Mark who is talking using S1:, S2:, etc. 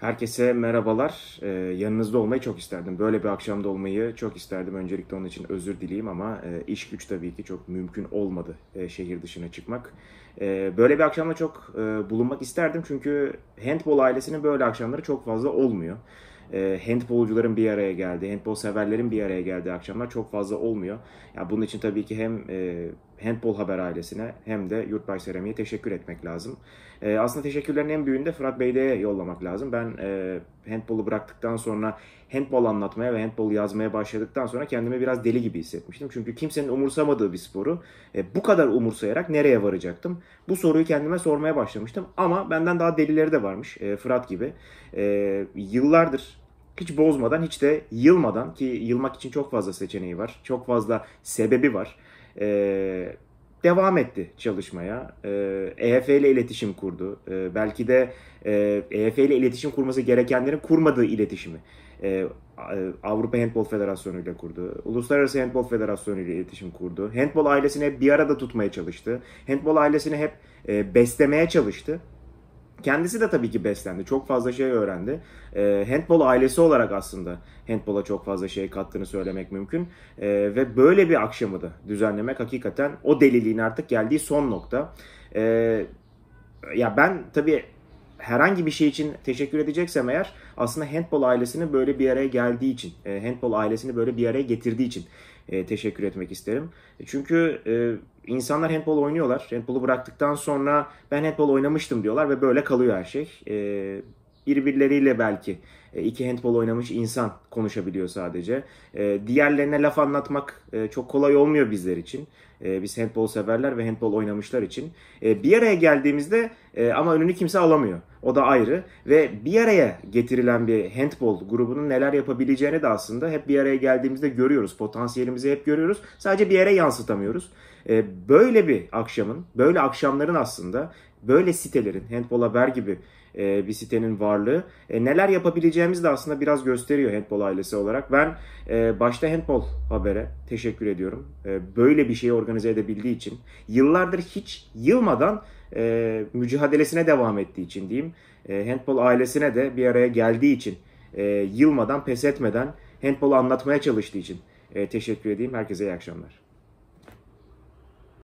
S1: Herkese merhabalar. Ee, yanınızda olmayı çok isterdim. Böyle bir akşamda olmayı çok isterdim. Öncelikle onun için özür dileyim ama e, iş güç tabii ki çok mümkün olmadı e, şehir dışına çıkmak. E, böyle bir akşamda çok e, bulunmak isterdim çünkü handball ailesinin böyle akşamları çok fazla olmuyor. E, handbolcuların bir araya geldi, handbol severlerin bir araya geldiği akşamlar çok fazla olmuyor. Ya yani bunun için tabii ki hem e, Handball Haber ailesine hem de Yurtbay Serami'ye teşekkür etmek lazım. E, aslında teşekkürlerin en büyüğünü de Fırat Beyde'ye yollamak lazım. Ben e, handball'u bıraktıktan sonra handball anlatmaya ve handball yazmaya başladıktan sonra kendimi biraz deli gibi hissetmiştim. Çünkü kimsenin umursamadığı bir sporu e, bu kadar umursayarak nereye varacaktım? Bu soruyu kendime sormaya başlamıştım ama benden daha delileri de varmış e, Fırat gibi. E, yıllardır hiç bozmadan hiç de yılmadan ki yılmak için çok fazla seçeneği var. Çok fazla sebebi var e, devam etti çalışmaya. Ee, e, EHF ile iletişim kurdu. E, belki de e, EHF ile iletişim kurması gerekenlerin kurmadığı iletişimi e, Avrupa Handbol Federasyonu ile kurdu. Uluslararası Handbol Federasyonu ile iletişim kurdu. Handbol ailesini hep bir arada tutmaya çalıştı. Handbol ailesini hep e, beslemeye çalıştı. Kendisi de tabii ki beslendi. Çok fazla şey öğrendi. E, handball ailesi olarak aslında handbola çok fazla şey kattığını söylemek mümkün. E, ve böyle bir akşamı da düzenlemek hakikaten o deliliğin artık geldiği son nokta. E, ya ben tabii herhangi bir şey için teşekkür edeceksem eğer aslında handball ailesini böyle bir araya geldiği için, e, handball ailesini böyle bir araya getirdiği için e, teşekkür etmek isterim. E, çünkü insanlar handball oynuyorlar. Handball'u bıraktıktan sonra ben handball oynamıştım diyorlar ve böyle kalıyor her şey. E, birbirleriyle belki e, iki handball oynamış insan konuşabiliyor sadece. E, diğerlerine laf anlatmak e, çok kolay olmuyor bizler için. Biz handball severler ve handball oynamışlar için. Bir araya geldiğimizde ama önünü kimse alamıyor. O da ayrı. Ve bir araya getirilen bir handball grubunun neler yapabileceğini de aslında hep bir araya geldiğimizde görüyoruz. Potansiyelimizi hep görüyoruz. Sadece bir yere yansıtamıyoruz. Böyle bir akşamın, böyle akşamların aslında, böyle sitelerin, handball haber gibi bir sitenin varlığı neler yapabileceğini yapabileceğimizi de aslında biraz gösteriyor handball ailesi olarak. Ben e, başta handball habere teşekkür ediyorum. E, böyle bir şeyi organize edebildiği için. Yıllardır hiç yılmadan e, mücadelesine devam ettiği için diyeyim. E, handball ailesine de bir araya geldiği için. E, yılmadan, pes etmeden handball'u anlatmaya çalıştığı için. E, teşekkür edeyim. Herkese iyi akşamlar.